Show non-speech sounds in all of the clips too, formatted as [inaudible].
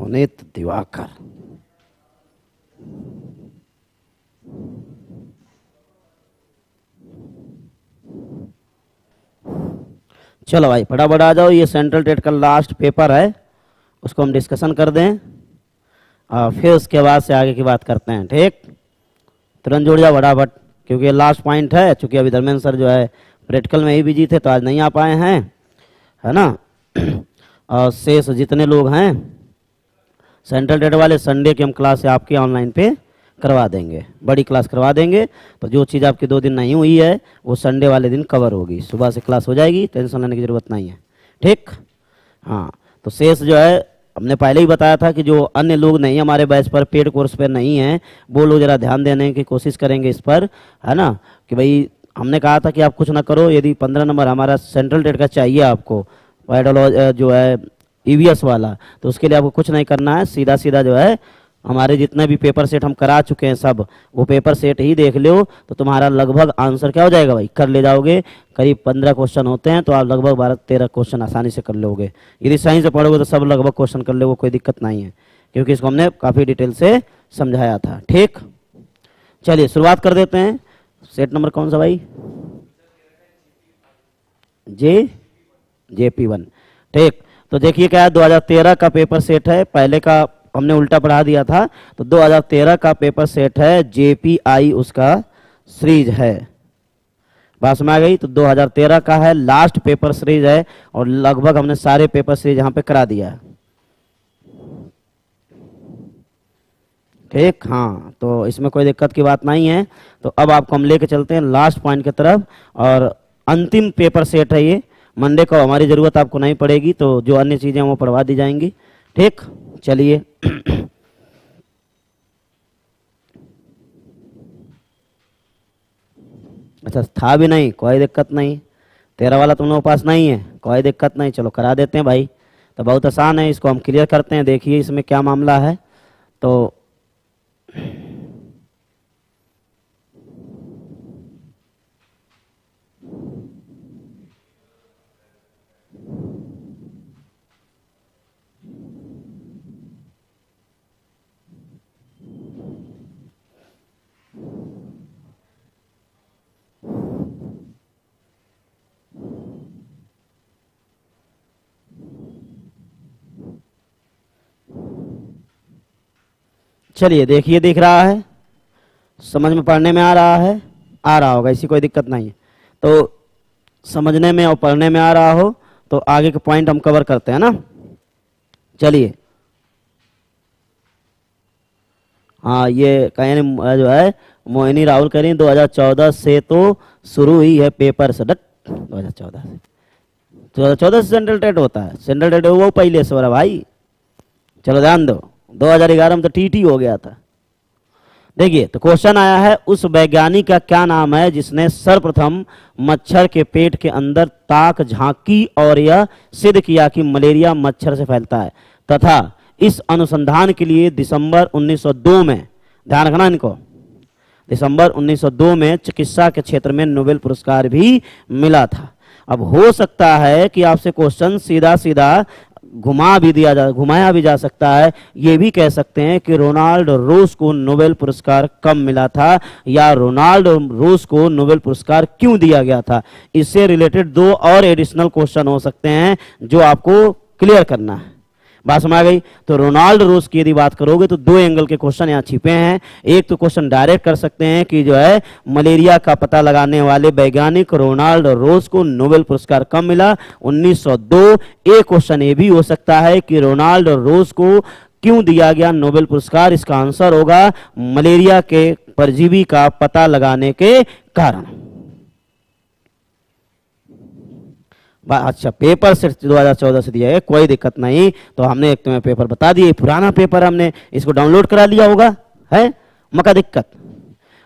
नवनीत दिवाकर चलो भाई फटाफट आ जाओ ये सेंट्रल टेट का लास्ट पेपर है उसको हम डिस्कशन कर दें और फिर उसके बाद से आगे की बात करते हैं ठीक तुरंत जुड़ जाओ फटाफट क्योंकि ये लास्ट पॉइंट है चूंकि अभी धर्मेंद्र सर जो है प्रैक्टिकल में ही बिजी थे तो आज नहीं आ पाए हैं है ना [clears throat] और शेष जितने लोग हैं सेंट्रल डेट वाले संडे की हम क्लास आपके ऑनलाइन पे करवा देंगे बड़ी क्लास करवा देंगे तो जो चीज़ आपकी दो दिन नहीं हुई है वो संडे वाले दिन कवर होगी सुबह से क्लास हो जाएगी टेंशन लेने की ज़रूरत नहीं है ठीक हाँ तो शेष जो है हमने पहले ही बताया था कि जो अन्य लोग नहीं हमारे बैच पर पेड कोर्स पर नहीं हैं वो लोग ज़रा ध्यान देने की कोशिश करेंगे इस पर है ना कि भाई हमने कहा था कि आप कुछ ना करो यदि पंद्रह नंबर हमारा सेंट्रल डेट का चाहिए आपको वायडोलॉज जो है ईवीएस e वाला तो उसके लिए आपको कुछ नहीं करना है सीधा सीधा जो है हमारे जितने भी पेपर सेट हम करा चुके हैं सब वो पेपर सेट ही देख लो तो तुम्हारा लगभग आंसर क्या हो जाएगा भाई कर ले जाओगे करीब पंद्रह क्वेश्चन होते हैं तो आप लगभग बारह तेरह क्वेश्चन आसानी से कर लोगे यदि साइंस से पढ़ोगे तो सब लगभग क्वेश्चन कर लोगे कोई दिक्कत नहीं है क्योंकि इसको हमने काफ़ी डिटेल से समझाया था ठीक चलिए शुरुआत कर देते हैं सेट नंबर कौन सा भाई जे जे पी वन ठीक तो देखिए क्या है दो का पेपर सेट है पहले का हमने उल्टा पढ़ा दिया था तो 2013 का पेपर सेट है जेपीआई उसका सीरीज है बात में आ गई तो 2013 का है लास्ट पेपर सीरीज है और लगभग हमने सारे पेपर सीरीज यहाँ पे करा दिया ठीक हाँ तो इसमें कोई दिक्कत की बात नहीं है तो अब आपको हम लेके चलते हैं लास्ट पॉइंट की तरफ और अंतिम पेपर सेट है ये मंडे को हमारी ज़रूरत आपको नहीं पड़ेगी तो जो अन्य चीज़ें वो पढ़वा दी जाएंगी ठीक चलिए [clears throat] अच्छा था भी नहीं कोई दिक्कत नहीं तेरा वाला तुम लोगों पास नहीं है कोई दिक्कत नहीं चलो करा देते हैं भाई तो बहुत आसान है इसको हम क्लियर करते हैं देखिए इसमें क्या मामला है तो चलिए देखिए दिख रहा है समझ में पढ़ने में आ रहा है आ रहा होगा इसी कोई दिक्कत नहीं है तो समझने में और पढ़ने में आ रहा हो तो आगे के पॉइंट हम कवर करते हैं ना चलिए हाँ ये कहीं जो है मोहिनी राहुल कह रही चौदह से तो शुरू ही है पेपर से डट दो से दो हज़ार चौदह से सेंट्रल डेट होता है सेंट्रल डेट वो पहले से हो रहा भाई चलो ध्यान दो 2011 में तो टीटी हो गया था देखिए तो क्वेश्चन आया है उस वैज्ञानिक का क्या नाम है जिसने सर्वप्रथम मच्छर के पेट के अंदर ताक झांकी और यह सिद्ध किया कि मलेरिया मच्छर से फैलता है तथा इस अनुसंधान के लिए दिसंबर 1902 में ध्यान रखना इनको दिसंबर 1902 में चिकित्सा के क्षेत्र में नोबेल पुरस्कार भी मिला था अब हो सकता है कि आपसे क्वेश्चन सीधा सीधा घुमा भी दिया जा घुमाया भी जा सकता है ये भी कह सकते हैं कि रोनाल्ड रोस को नोबेल पुरस्कार कम मिला था या रोनाल्ड रोस को नोबेल पुरस्कार क्यों दिया गया था इससे रिलेटेड दो और एडिशनल क्वेश्चन हो सकते हैं जो आपको क्लियर करना है बात समझ गई तो रोनाल्ड रोज की यदि बात करोगे तो दो एंगल के क्वेश्चन यहाँ छिपे हैं एक तो क्वेश्चन डायरेक्ट कर सकते हैं कि जो है मलेरिया का पता लगाने वाले वैज्ञानिक रोनाल्ड रोज को नोबेल पुरस्कार कब मिला 1902 एक क्वेश्चन ये भी हो सकता है कि रोनाल्ड रोज को क्यों दिया गया नोबेल पुरस्कार इसका आंसर होगा मलेरिया के परजीवी का पता लगाने के कारण अच्छा पेपर सिर्फ 2014 से दिया है कोई दिक्कत नहीं तो हमने एक तुम्हें पेपर बता दिए पुराना पेपर हमने इसको डाउनलोड करा लिया होगा है मका दिक्कत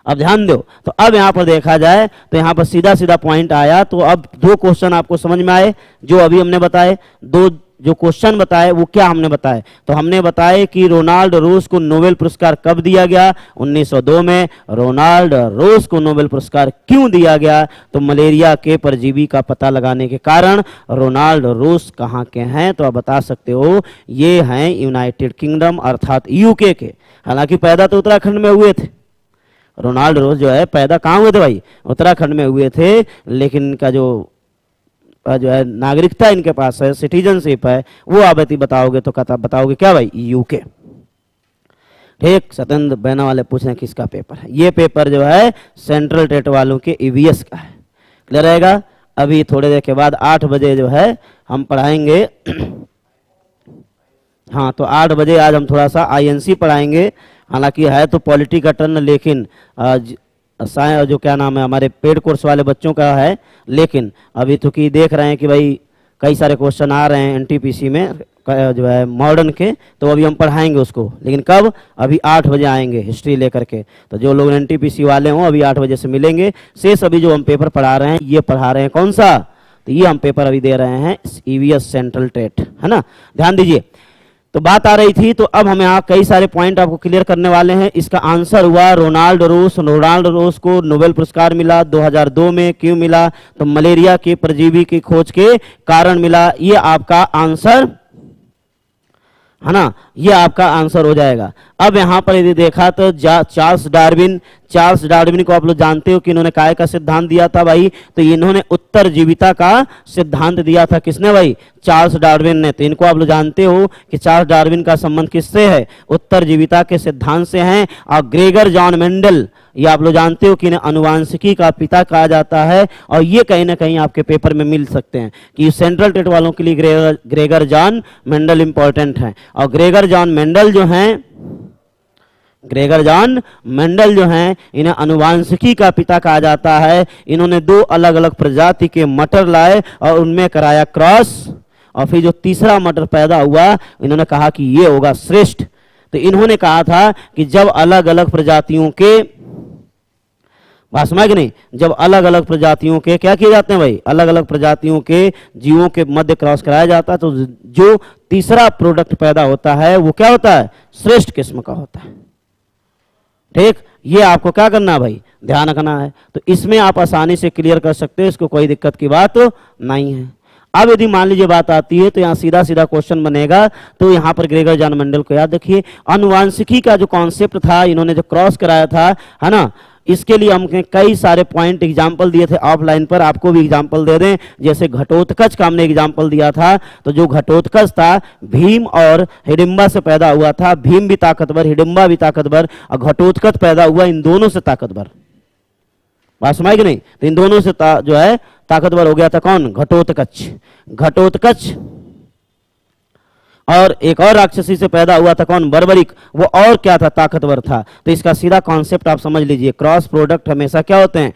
अब ध्यान दो तो अब यहाँ पर देखा जाए तो यहाँ पर सीधा सीधा पॉइंट आया तो अब दो क्वेश्चन आपको समझ में आए जो अभी हमने बताए दो जो क्वेश्चन बताए वो क्या हमने बताए तो हमने बताए कि रोनाल्ड रोस को नोबेल पुरस्कार कब दिया गया 1902 में रोनाल्ड रोस को नोबेल पुरस्कार क्यों दिया गया तो मलेरिया के परजीवी का पता लगाने के कारण रोनाल्ड रोस कहाँ के हैं तो आप बता सकते हो ये हैं यूनाइटेड किंगडम अर्थात यूके के हालांकि पैदा तो उत्तराखंड में हुए थे रोनाल्ड रोस जो है पैदा कहाँ हुए थे भाई उत्तराखंड में हुए थे लेकिन इनका जो जो है नागरिकता इनके पास है सिटीजनशिप है वो आप यदि बताओगे तो कथा बताओगे क्या भाई यूके ठीक सत्येंद्र बैना वाले पूछ रहे हैं किसका पेपर है ये पेपर जो है सेंट्रल टेट वालों के ईवीएस e का है क्लियर रहेगा अभी थोड़ी देर के बाद आठ बजे जो है हम पढ़ाएंगे हाँ तो आठ बजे आज हम थोड़ा सा आईएनसी पढ़ाएंगे हालांकि है तो पॉलिटी का टर्न लेकिन जो क्या नाम है हमारे पेड कोर्स वाले बच्चों का है लेकिन अभी तो कि देख रहे हैं कि भाई कई सारे क्वेश्चन आ रहे हैं एनटीपीसी में जो है मॉडर्न के तो अभी हम पढ़ाएंगे उसको लेकिन कब अभी आठ बजे आएंगे हिस्ट्री लेकर के तो जो लोग एनटीपीसी वाले हों अभी आठ बजे से मिलेंगे शेष अभी जो हम पेपर पढ़ा रहे हैं ये पढ़ा रहे हैं कौन सा तो ये हम पेपर अभी दे रहे हैं ईवीएस सेंट्रल ट्रेट है ना ध्यान दीजिए तो बात आ रही थी तो अब हम यहाँ कई सारे पॉइंट आपको क्लियर करने वाले हैं इसका आंसर हुआ रोनाल्ड रोस रोनाल्ड रोस को नोबेल पुरस्कार मिला 2002 में क्यों मिला तो मलेरिया के परजीवी की खोज के कारण मिला ये आपका आंसर है ना ये आपका आंसर हो जाएगा अब यहाँ पर यदि देखा तो चार्ल्स डार्विन चार्ल्स डार्विन को आप लोग जानते हो कि इन्होंने काय का सिद्धांत दिया था भाई तो इन्होंने उत्तर जीविता का सिद्धांत दिया था किसने भाई चार्ल्स डार्विन ने तो इनको आप लोग जानते हो कि चार्ल्स डार्विन का संबंध किससे है उत्तर जीविता के सिद्धांत से है और ग्रेगर जॉन मेंडल ये आप लोग जानते हो कि इन्हें अनुवांशिकी का पिता कहा जाता है और ये कहीं ना कहीं आपके पेपर में मिल सकते हैं कि सेंट्रल टेट वालों के लिए Gregor Gregor John Mendel important है और ग्रेगर जॉन मेंडल जो हैं ग्रेगर जॉन मेंडल जो हैं इन्हें अनुवांशिकी का पिता कहा जाता है इन्होंने दो अलग अलग प्रजाति के मटर लाए और उनमें कराया क्रॉस और फिर जो तीसरा मटर पैदा हुआ इन्होंने कहा कि ये होगा श्रेष्ठ तो इन्होंने कहा था कि जब अलग अलग प्रजातियों के बात समझ नहीं जब अलग अलग प्रजातियों के क्या किए जाते हैं भाई अलग अलग प्रजातियों के जीवों के मध्य क्रॉस कराया जाता है तो जो तीसरा प्रोडक्ट पैदा होता है वो क्या होता है श्रेष्ठ किस्म का होता है ठीक ये आपको क्या करना है भाई ध्यान रखना है तो इसमें आप आसानी से क्लियर कर सकते हो इसको कोई दिक्कत की बात नहीं है अब यदि मान लीजिए बात आती है तो यहाँ सीधा सीधा क्वेश्चन बनेगा तो यहाँ पर ग्रेगर जान मंडल को याद रखिए अनुवांशिकी का जो कॉन्सेप्ट था इन्होंने जो क्रॉस कराया था है ना इसके लिए हमने कई सारे पॉइंट एग्जाम्पल दिए थे ऑफलाइन पर आपको भी एग्जाम्पल दे दें जैसे घटोत्कच का हमने एग्जाम्पल दिया था तो जो घटोत्कच था भीम और हिडिम्बा से पैदा हुआ था भीम भी ताकतवर हिडिम्बा भी ताकतवर और घटोत्कच पैदा हुआ इन दोनों से ताकतवर बात नहीं तो इन दोनों से जो है ताकतवर हो गया था कौन घटोत्कच घटोत्कच और एक और राक्षसी से पैदा हुआ था कौन बर्बरिक वो और क्या था ताकतवर था तो इसका सीधा कॉन्सेप्ट आप समझ लीजिए क्रॉस प्रोडक्ट हमेशा क्या होते हैं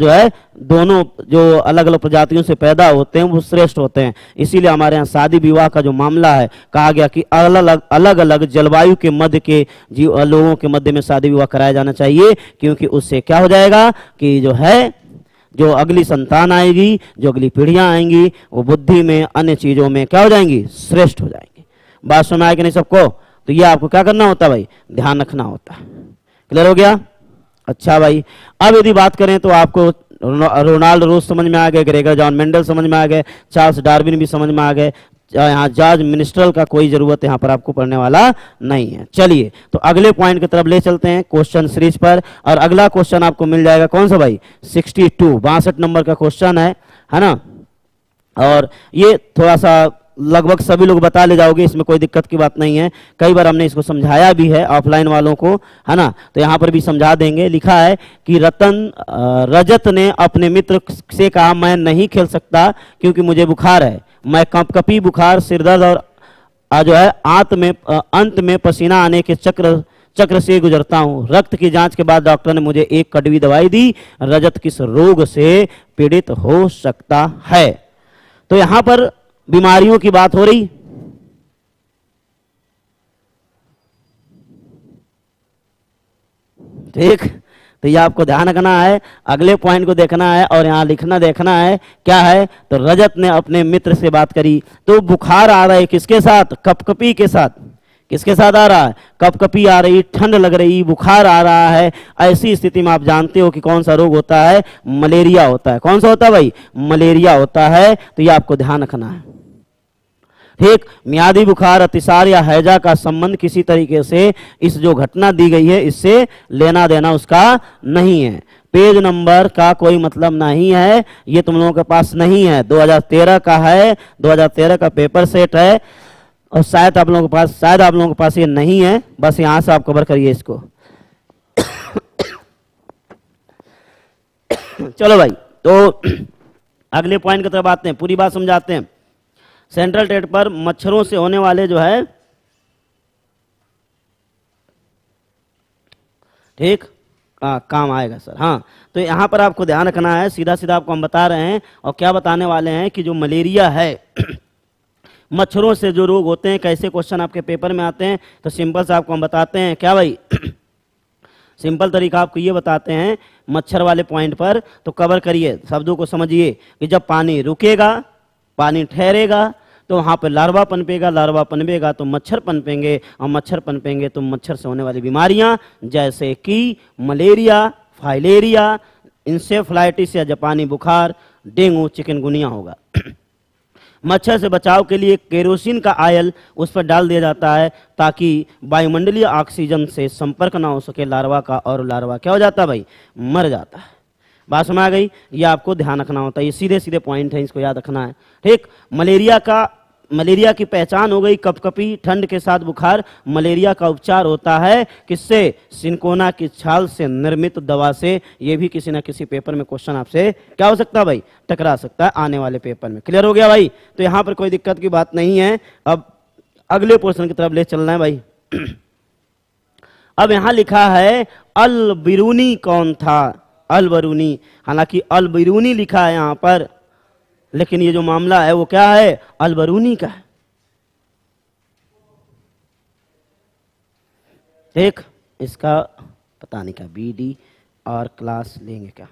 जो है दोनों जो अलग अलग प्रजातियों से पैदा होते हैं वो श्रेष्ठ होते हैं इसीलिए हमारे यहाँ शादी विवाह का जो मामला है कहा गया कि अलग अलग अलग अलग जलवायु के मध्य के जीव लोगों के मध्य में शादी विवाह कराया जाना चाहिए क्योंकि उससे क्या हो जाएगा कि जो है जो अगली संतान आएगी जो अगली पीढ़ियां आएंगी वो बुद्धि में अन्य चीजों में क्या हो जाएंगी श्रेष्ठ हो जाएंगी बात समय आया कि नहीं सबको तो ये आपको क्या करना होता है भाई ध्यान रखना होता है क्लियर हो गया अच्छा भाई अब यदि बात करें तो आपको रोनाल्ड रोज समझ में आ गए ग्रेगर जॉन मेंडल समझ में आ गए चार्ल्स डार्विन भी समझ में आ गए यहाँ जॉर्ज मिनिस्ट्रल का कोई जरूरत यहाँ पर आपको पढ़ने वाला नहीं है चलिए तो अगले पॉइंट की तरफ ले चलते हैं क्वेश्चन सीरीज पर और अगला क्वेश्चन आपको मिल जाएगा कौन सा भाई सिक्सटी टू बासठ नंबर का क्वेश्चन है है ना और ये थोड़ा सा लगभग सभी लोग बता ले जाओगे इसमें कोई दिक्कत की बात नहीं है कई बार हमने इसको समझाया भी है ऑफलाइन वालों को है ना तो यहाँ पर भी समझा देंगे लिखा है कि रतन रजत ने अपने मित्र से कहा मैं नहीं खेल सकता क्योंकि मुझे बुखार है मैं कपी बुखार सिरदर्द और जो है आंत में अंत में पसीना आने के चक्र चक्र से गुजरता हूँ रक्त की जांच के बाद डॉक्टर ने मुझे एक कड़वी दवाई दी रजत किस रोग से पीड़ित हो सकता है तो यहाँ पर बीमारियों की बात हो रही ठीक तो ये आपको ध्यान रखना है अगले पॉइंट को देखना है और यहां लिखना देखना है क्या है तो रजत ने अपने मित्र से बात करी तो बुखार आ रहा है किसके साथ कपकपी के साथ किसके साथ आ रहा है कपकपी आ रही ठंड लग रही बुखार आ रहा है ऐसी स्थिति में आप जानते हो कि कौन सा रोग होता है मलेरिया होता है कौन सा होता है भाई मलेरिया होता है तो ये आपको ध्यान रखना है ठीक मियादी बुखार अतिसार या हैजा का संबंध किसी तरीके से इस जो घटना दी गई है इससे लेना देना उसका नहीं है पेज नंबर का कोई मतलब नहीं है ये तुम लोगों के पास नहीं है 2013 का है 2013 का पेपर सेट है और शायद आप लोगों के पास शायद आप लोगों के पास ये नहीं है बस यहाँ से आप कवर करिए इसको चलो भाई तो अगले पॉइंट की तरफ आते हैं पूरी बात समझाते हैं सेंट्रल टेट पर मच्छरों से होने वाले जो है ठीक आ, हाँ, काम आएगा सर हाँ तो यहाँ पर आपको ध्यान रखना है सीधा सीधा आपको हम बता रहे हैं और क्या बताने वाले हैं कि जो मलेरिया है मच्छरों से जो रोग होते हैं कैसे क्वेश्चन आपके पेपर में आते हैं तो सिंपल से आपको हम बताते हैं क्या भाई सिंपल [clears throat] तरीका आपको ये बताते हैं मच्छर वाले पॉइंट पर तो कवर करिए शब्दों को समझिए कि जब पानी रुकेगा पानी ठहरेगा तो वहाँ पर लार्वा पनपेगा लार्वा पनपेगा तो मच्छर पनपेंगे और मच्छर पनपेंगे तो मच्छर से होने वाली बीमारियाँ जैसे कि मलेरिया फाइलेरिया इंसेफ्लाइटिस या जापानी बुखार डेंगू चिकनगुनिया होगा [clears throat] मच्छर से बचाव के लिए केरोसिन का आयल उस पर डाल दिया जाता है ताकि वायुमंडलीय ऑक्सीजन से संपर्क ना हो सके लार्वा का और लार्वा क्या हो जाता है भाई मर जाता है बात समझ आ गई ये आपको ध्यान रखना होता है ये सीधे सीधे पॉइंट है इसको याद रखना है ठीक मलेरिया का मलेरिया की पहचान हो गई कपकपी ठंड के साथ बुखार मलेरिया का उपचार होता है किससे सिंकोना की छाल से निर्मित दवा से यह भी किसी ना किसी पेपर में क्वेश्चन आपसे क्या हो सकता है भाई टकरा सकता है आने वाले पेपर में क्लियर हो गया भाई तो यहां पर कोई दिक्कत की बात नहीं है अब अगले पोर्सन की तरफ ले चलना है भाई अब यहां लिखा है अल बिरूनी कौन था अल बरूनी हालांकि अल बिरूनी लिखा है यहां पर लेकिन ये जो मामला है वो क्या है अलबरूनी का है एक इसका पता नहीं क्या बी डी और क्लास लेंगे क्या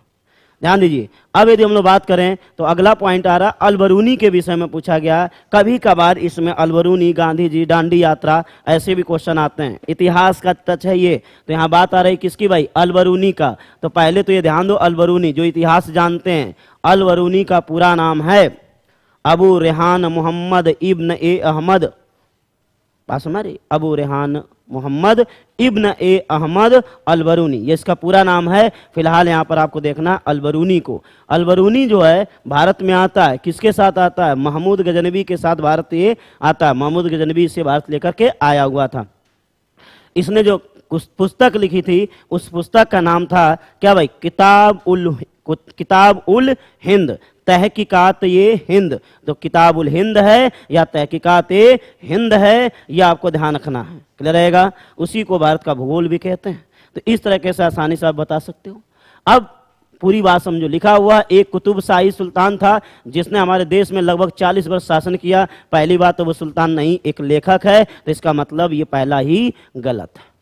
ध्यान दीजिए अब यदि हम लोग बात करें तो अगला पॉइंट आ रहा अलबरूनी के विषय में पूछा गया कभी कभार इसमें अलबरूनी गांधी जी डांडी यात्रा ऐसे भी क्वेश्चन आते हैं इतिहास का टच है ये तो यहाँ बात आ रही किसकी भाई अलबरूनी का तो पहले तो ये ध्यान दो अलबरूनी जो इतिहास जानते हैं अलबरूनी का पूरा नाम है अबू रेहान मोहम्मद इब्न ए अहमद पास हमारे अबू रेहान मोहम्मद इब्न ए अहमद अलबरूनी ये इसका पूरा नाम है फिलहाल यहाँ पर आपको देखना अलबरूनी को अलबरूनी जो है भारत में आता है किसके साथ आता है महमूद गजनबी के साथ भारत ये आता है महमूद गजनबी इसे भारत लेकर के आया हुआ था इसने जो पुस्तक लिखी थी उस पुस्तक का नाम था क्या भाई किताब उल किताब उल हिंद तहकीकात ये हिंद तो किताबुल हिंद है या तहकीकात हिंद है यह आपको ध्यान रखना है क्लियर रहेगा उसी को भारत का भूगोल भी कहते हैं तो इस तरह कैसे आसानी से आप बता सकते हो अब पूरी बात समझो लिखा हुआ एक कुतुब शाही सुल्तान था जिसने हमारे देश में लगभग 40 वर्ष शासन किया पहली बात तो वो सुल्तान नहीं एक लेखक है तो इसका मतलब ये पहला ही गलत है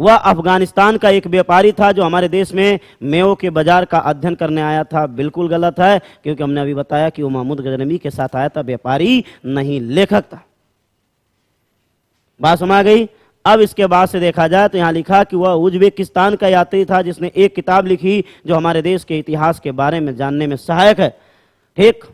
वह अफगानिस्तान का एक व्यापारी था जो हमारे देश में मेवों के बाजार का अध्ययन करने आया था बिल्कुल गलत है क्योंकि हमने अभी बताया कि वो महमूद गजनबी के साथ आया था व्यापारी नहीं लेखक था बात समा गई अब इसके बाद से देखा जाए तो यहां लिखा कि वह उज्बेकिस्तान का यात्री था जिसने एक किताब लिखी जो हमारे देश के इतिहास के बारे में जानने में सहायक है ठीक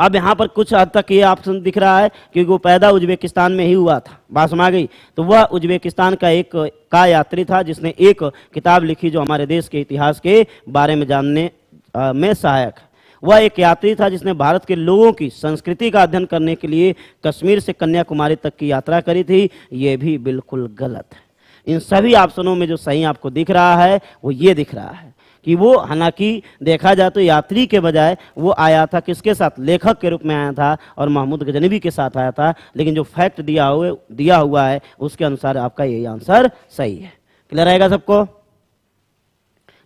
अब यहाँ पर कुछ हद तक ये ऑप्शन दिख रहा है क्योंकि वो पैदा उज्बेकिस्तान में ही हुआ था बासमा गई तो वह उज्बेकिस्तान का एक का यात्री था जिसने एक किताब लिखी जो हमारे देश के इतिहास के बारे में जानने आ, में सहायक है वह एक यात्री था जिसने भारत के लोगों की संस्कृति का अध्ययन करने के लिए कश्मीर से कन्याकुमारी तक की यात्रा करी थी ये भी बिल्कुल गलत है इन सभी ऑप्शनों में जो सही आपको दिख रहा है वो ये दिख रहा है कि वो हालांकि देखा जाए तो यात्री के बजाय वो आया था किसके साथ लेखक के रूप में आया था और महमूद गजनबी के साथ आया था लेकिन जो फैक्ट दिया हुए दिया हुआ है उसके अनुसार आपका यही आंसर सही है क्लियर आएगा सबको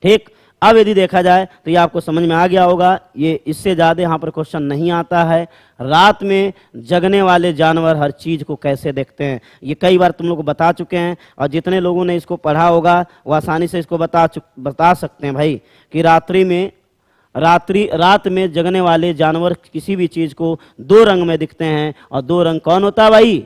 ठीक अब यदि देखा जाए तो ये आपको समझ में आ गया होगा ये इससे ज़्यादा यहाँ पर क्वेश्चन नहीं आता है रात में जगने वाले जानवर हर चीज़ को कैसे देखते हैं ये कई बार तुम लोग बता चुके हैं और जितने लोगों ने इसको पढ़ा होगा वो आसानी से इसको बता चुक बता सकते हैं भाई कि रात्रि में रात्रि रात में जगने वाले जानवर किसी भी चीज़ को दो रंग में दिखते हैं और दो रंग कौन होता है भाई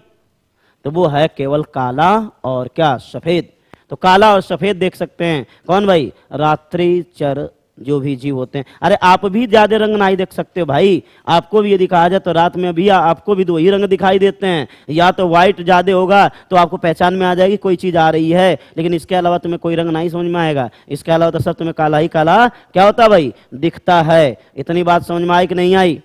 तो वो है केवल काला और क्या सफ़ेद तो काला और सफेद देख सकते हैं कौन भाई रात्रि चर जो भी जीव होते हैं अरे आप भी ज्यादा रंग नहीं देख सकते भाई आपको भी यदि कहा जाए तो रात में भी आपको भी वही रंग दिखाई देते हैं या तो व्हाइट ज्यादा होगा तो आपको पहचान में आ जाएगी कोई चीज आ रही है लेकिन इसके अलावा तुम्हें कोई रंग नहीं समझ में आएगा इसके अलावा तो सब तुम्हें काला ही काला क्या होता भाई दिखता है इतनी बात समझ में आई कि नहीं आई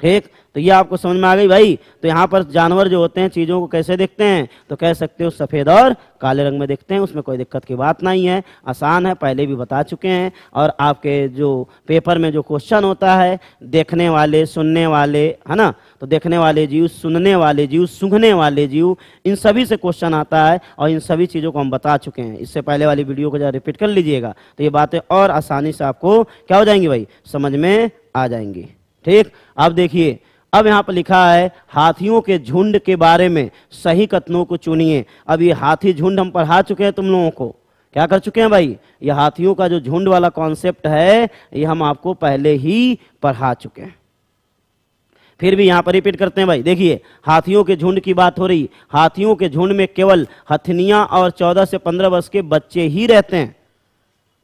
ठीक तो ये आपको समझ में आ गई भाई तो यहाँ पर जानवर जो होते हैं चीज़ों को कैसे देखते हैं तो कह सकते हो सफ़ेद और काले रंग में देखते हैं उसमें कोई दिक्कत की बात नहीं है आसान है पहले भी बता चुके हैं और आपके जो पेपर में जो क्वेश्चन होता है देखने वाले सुनने वाले है ना तो देखने वाले जीव सुनने वाले जीव सूंघने वाले जीव इन सभी से क्वेश्चन आता है और इन सभी चीज़ों को हम बता चुके हैं इससे पहले वाली वीडियो को जरा रिपीट कर लीजिएगा तो ये बातें और आसानी से आपको क्या हो जाएंगी भाई समझ में आ जाएंगी ठीक अब देखिए अब यहाँ पर लिखा है हाथियों के झुंड के बारे में सही कथनों को चुनिए अब ये हाथी झुंड हम पढ़ा चुके हैं तुम लोगों को क्या कर चुके हैं भाई ये हाथियों का जो झुंड वाला कॉन्सेप्ट है ये हम आपको पहले ही पढ़ा चुके हैं फिर भी यहाँ पर रिपीट करते हैं भाई देखिए हाथियों के झुंड की बात हो रही हाथियों के झुंड में केवल हथनिया और चौदह से पंद्रह वर्ष के बच्चे ही रहते हैं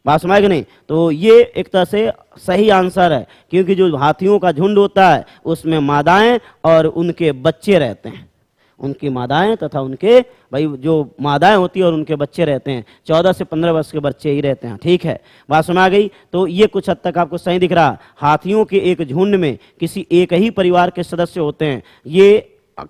बात समझ नहीं तो ये एक तरह से सही आंसर है क्योंकि जो हाथियों का झुंड होता है उसमें मादाएं और उनके बच्चे रहते हैं उनकी मादाएं तथा उनके भाई जो मादाएं होती है और उनके बच्चे रहते हैं चौदह से पंद्रह वर्ष के बच्चे ही रहते हैं ठीक है बात सुना गई तो ये कुछ हद तक आपको सही दिख रहा हाथियों के एक झुंड में किसी एक ही परिवार के सदस्य होते हैं ये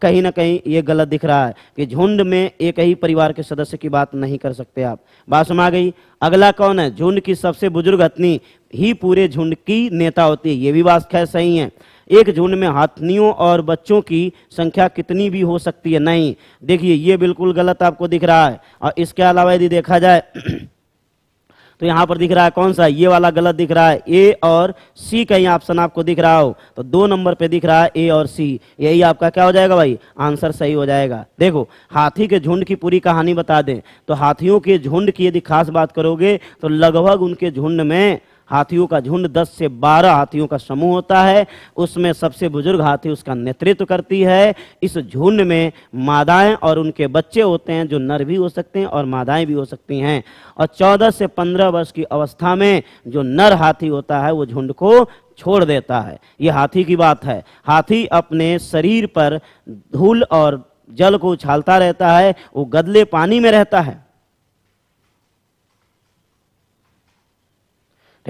कहीं ना कहीं ये गलत दिख रहा है कि झुंड में एक ही परिवार के सदस्य की बात नहीं कर सकते आप बात समा गई अगला कौन है झुंड की सबसे बुजुर्ग हथनी ही पूरे झुंड की नेता होती है ये भी बात खैर सही है एक झुंड में हाथनियों और बच्चों की संख्या कितनी भी हो सकती है नहीं देखिए ये बिल्कुल गलत आपको दिख रहा है और इसके अलावा यदि देखा जाए तो यहाँ पर दिख रहा है कौन सा ये वाला गलत दिख रहा है ए और सी का ही ऑप्शन आपको दिख रहा हो तो दो नंबर पे दिख रहा है ए और सी यही आपका क्या हो जाएगा भाई आंसर सही हो जाएगा देखो हाथी के झुंड की पूरी कहानी बता दें तो हाथियों के झुंड की यदि खास बात करोगे तो लगभग उनके झुंड में हाथियों का झुंड 10 से 12 हाथियों का समूह होता है उसमें सबसे बुजुर्ग हाथी उसका नेतृत्व करती है इस झुंड में मादाएं और उनके बच्चे होते हैं जो नर भी हो सकते हैं और मादाएं भी हो सकती हैं और 14 से 15 वर्ष की अवस्था में जो नर हाथी होता है वो झुंड को छोड़ देता है ये हाथी की बात है हाथी अपने शरीर पर धूल और जल को उछालता रहता है वो गदले पानी में रहता है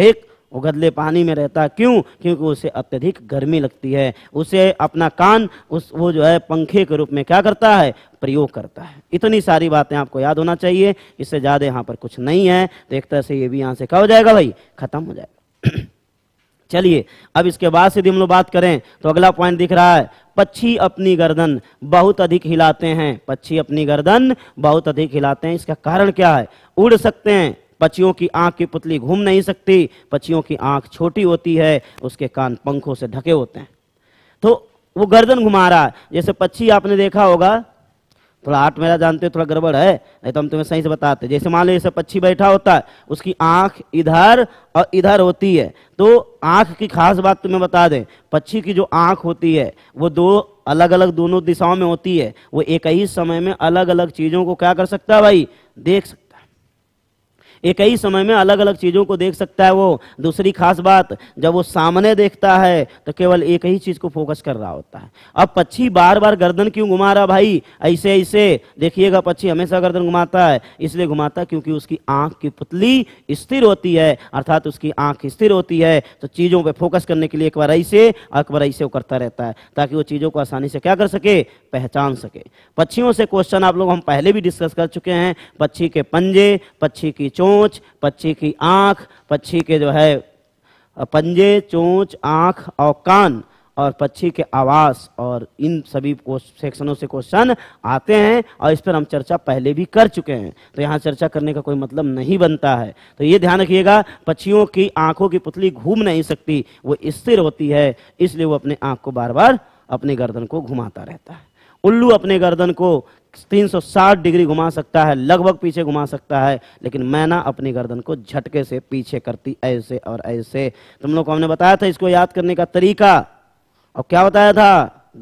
एक गदले पानी में रहता है क्यों क्योंकि उसे अत्यधिक गर्मी लगती है उसे अपना कान उस वो जो है पंखे के रूप में क्या करता है प्रयोग करता है इतनी सारी बातें आपको याद होना चाहिए इससे ज़्यादा यहाँ पर कुछ नहीं है तो एक तरह से ये भी यहाँ से क्या हो जाएगा भाई खत्म हो जाएगा [clears throat] चलिए अब इसके बाद यदि हम लोग बात करें तो अगला पॉइंट दिख रहा है पक्षी अपनी गर्दन बहुत अधिक हिलाते हैं पक्षी अपनी गर्दन बहुत अधिक हिलाते हैं इसका कारण क्या है उड़ सकते हैं पक्षियों की आंख की पुतली घूम नहीं सकती पक्षियों की आंख छोटी होती है उसके कान पंखों से ढके होते हैं तो वो गर्दन घुमा रहा है जैसे पक्षी आपने देखा होगा थोड़ा आठ मेरा जानते हो थोड़ा गड़बड़ है नहीं तो हम तुम्हें सही से बताते जैसे मान लो जैसे पक्षी बैठा होता है उसकी आंख इधर और इधर होती है तो आंख की खास बात तुम्हें बता दें पक्षी की जो आंख होती है वो दो अलग अलग दोनों दिशाओं में होती है वो एक ही समय में अलग अलग चीज़ों को क्या कर सकता है भाई देख एक ही समय में अलग अलग चीज़ों को देख सकता है वो दूसरी खास बात जब वो सामने देखता है तो केवल एक ही चीज़ को फोकस कर रहा होता है अब पक्षी बार बार गर्दन क्यों घुमा रहा भाई ऐसे ऐसे देखिएगा पक्षी हमेशा गर्दन घुमाता है इसलिए घुमाता क्योंकि उसकी आँख की पुतली स्थिर होती है अर्थात उसकी आँख स्थिर होती है तो चीज़ों पर फोकस करने के लिए एक बार ऐसे एक बार ऐसे वो करता रहता है ताकि वो चीज़ों को आसानी से क्या कर सके पहचान सके पक्षियों से क्वेश्चन आप लोग हम पहले भी डिस्कस कर चुके हैं पक्षी के पंजे पक्षी की चोट चोंच पक्षी की आंख पक्षी के जो है पंजे चोंच आंख और कान और पक्षी के आवास और इन सभी सेक्शनों से क्वेश्चन आते हैं और इस पर हम चर्चा पहले भी कर चुके हैं तो यहाँ चर्चा करने का कोई मतलब नहीं बनता है तो ये ध्यान रखिएगा पक्षियों की आंखों की पुतली घूम नहीं सकती वो स्थिर होती है इसलिए वो अपने आंख को बार बार अपने गर्दन को घुमाता रहता है उल्लू अपने गर्दन को 360 डिग्री घुमा सकता है लगभग पीछे घुमा सकता है लेकिन मैना अपनी गर्दन को झटके से पीछे करती ऐसे और ऐसे तुम लोग को हमने बताया था इसको याद करने का तरीका और क्या बताया था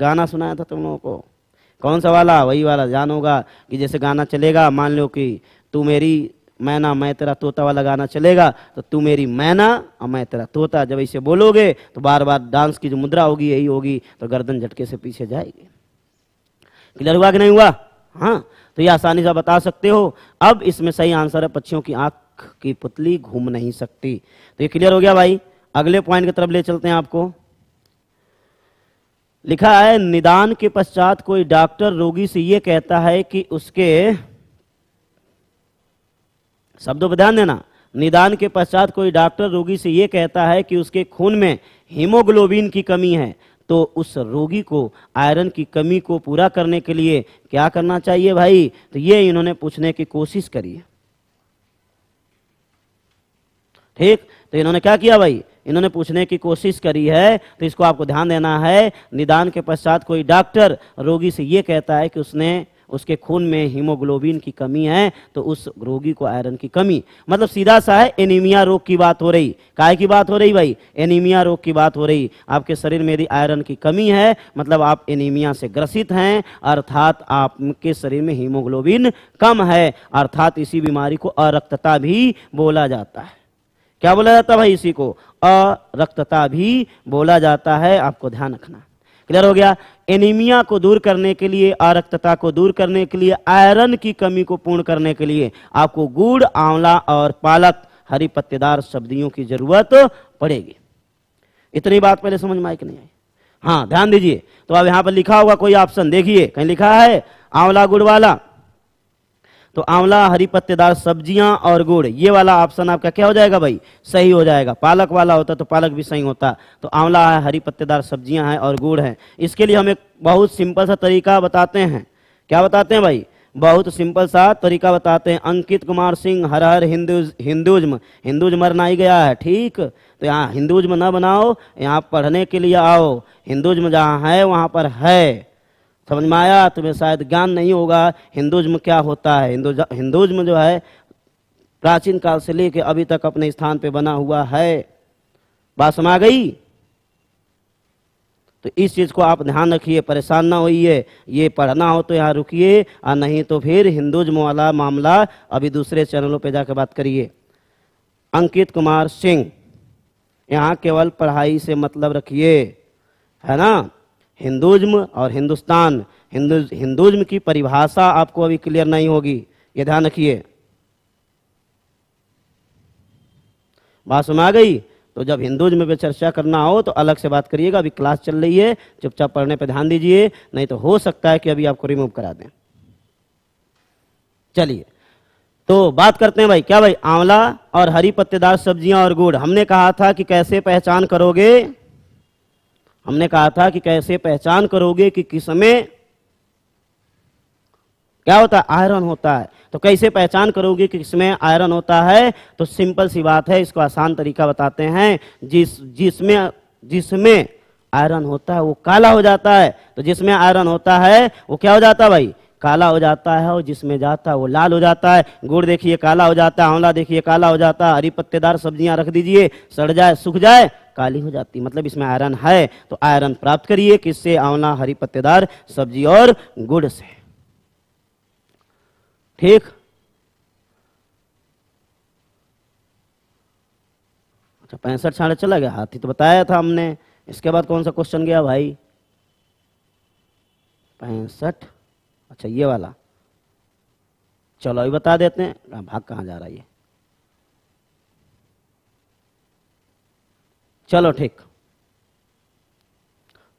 गाना सुनाया था तुम लोगों को कौन सा वाला वही वाला जान होगा कि जैसे गाना चलेगा मान लो कि तू मेरी मैना मैं तेरा तोता वाला गाना चलेगा तो तू मेरी मैना और मैं तेरा तोता जब इसे बोलोगे तो बार बार डांस की जो मुद्रा होगी यही होगी तो गर्दन झटके से पीछे जाएगी क्लियर हुआ कि नहीं हुआ हाँ तो ये आसानी से बता सकते हो अब इसमें सही आंसर है पक्षियों की आंख की पुतली घूम नहीं सकती तो ये क्लियर हो गया भाई अगले पॉइंट की तरफ ले चलते हैं आपको लिखा है निदान के पश्चात कोई डॉक्टर रोगी से यह कहता है कि उसके शब्दों पर ध्यान देना निदान के पश्चात कोई डॉक्टर रोगी से यह कहता है कि उसके खून में हीमोग्लोबिन की कमी है तो उस रोगी को आयरन की कमी को पूरा करने के लिए क्या करना चाहिए भाई तो ये इन्होंने पूछने की कोशिश करी है ठीक तो इन्होंने क्या किया भाई इन्होंने पूछने की कोशिश करी है तो इसको आपको ध्यान देना है निदान के पश्चात कोई डॉक्टर रोगी से यह कहता है कि उसने उसके खून में हीमोग्लोबिन की कमी है तो उस रोगी को आयरन की कमी मतलब सीधा सा है एनीमिया रोग की बात हो रही काय की बात हो रही भाई एनीमिया रोग की बात हो रही आपके शरीर में यदि आयरन की कमी है मतलब आप एनीमिया से ग्रसित हैं अर्थात आपके शरीर में हीमोग्लोबिन कम है अर्थात इसी बीमारी को अरक्तता भी बोला जाता है क्या बोला जाता है भाई इसी को अरक्तता भी बोला जाता है आपको ध्यान रखना क्लियर हो गया एनीमिया को दूर करने के लिए अरक्तता को दूर करने के लिए आयरन की कमी को पूर्ण करने के लिए आपको गुड़ आंवला और पालक हरी पत्तेदार सब्जियों की जरूरत पड़ेगी इतनी बात पहले समझ में आई कि नहीं आई हाँ ध्यान दीजिए तो अब यहां पर लिखा होगा कोई ऑप्शन देखिए कहीं लिखा है आंवला गुड़ वाला तो आंवला हरी पत्तेदार सब्जियां और गुड़ ये वाला ऑप्शन आपका क्या हो जाएगा भाई सही हो जाएगा पालक वाला होता तो पालक भी सही होता तो आंवला है हरी पत्तेदार सब्जियां हैं और गुड़ है इसके लिए हम एक बहुत सिंपल सा तरीका बताते हैं क्या बताते हैं भाई बहुत सिंपल सा तरीका बताते हैं अंकित कुमार सिंह हर हर हिंदूज हिंदुज्म हिंदुज्म मरना ही गया है ठीक तो यहाँ हिंदुज्म ना बनाओ यहाँ पढ़ने के लिए आओ हिंदुज्म जहाँ है वहाँ पर है समझ में आया तुम्हें शायद ज्ञान नहीं होगा हिंदुज्म क्या होता है हिंदुज्म जो है प्राचीन काल से लेकर अभी तक अपने स्थान पे बना हुआ है बात समा गई तो इस चीज़ को आप ध्यान रखिए परेशान ना होइए ये पढ़ना हो तो यहाँ रुकिए और नहीं तो फिर हिंदुज्म वाला मामला अभी दूसरे चैनलों पे जाकर बात करिए अंकित कुमार सिंह यहाँ केवल पढ़ाई से मतलब रखिए है ना हिंदुज्म और हिंदुस्तान हिंदुज्म की परिभाषा आपको अभी क्लियर नहीं होगी ये ध्यान रखिए बात सुना गई तो जब हिंदुज्म पे चर्चा करना हो तो अलग से बात करिएगा अभी क्लास चल रही है चुपचाप पढ़ने पे ध्यान दीजिए नहीं तो हो सकता है कि अभी आपको रिमूव करा दें चलिए तो बात करते हैं भाई क्या भाई आंवला और हरी पत्तेदार सब्जियां और गुड़ हमने कहा था कि कैसे पहचान करोगे हमने कहा था कि कैसे पहचान करोगे कि किस में क्या होता है आयरन होता है तो कैसे पहचान करोगे कि इसमें आयरन होता है तो सिंपल सी बात है इसको आसान तरीका बताते हैं जिस जिसमें जिसमें आयरन होता है वो काला हो जाता है तो जिसमें आयरन होता है वो क्या हो जाता है भाई काला हो जाता है और जिसमें जाता है वो लाल हो जाता है गुड़ देखिए काला हो जाता है आंवला देखिए काला हो जाता है हरी पत्तेदार सब्जियां रख दीजिए सड़ जाए सूख जाए काली हो जाती मतलब इसमें आयरन है तो आयरन प्राप्त करिए किससे आंवला हरी पत्तेदार सब्जी और गुड़ से ठीक अच्छा पैंसठ साढ़े चला गया हाथी तो बताया था हमने इसके बाद कौन सा क्वेश्चन गया भाई पैंसठ अच्छा ये वाला चलो अभी बता देते हैं भाग कहाँ जा रहा है ये चलो ठीक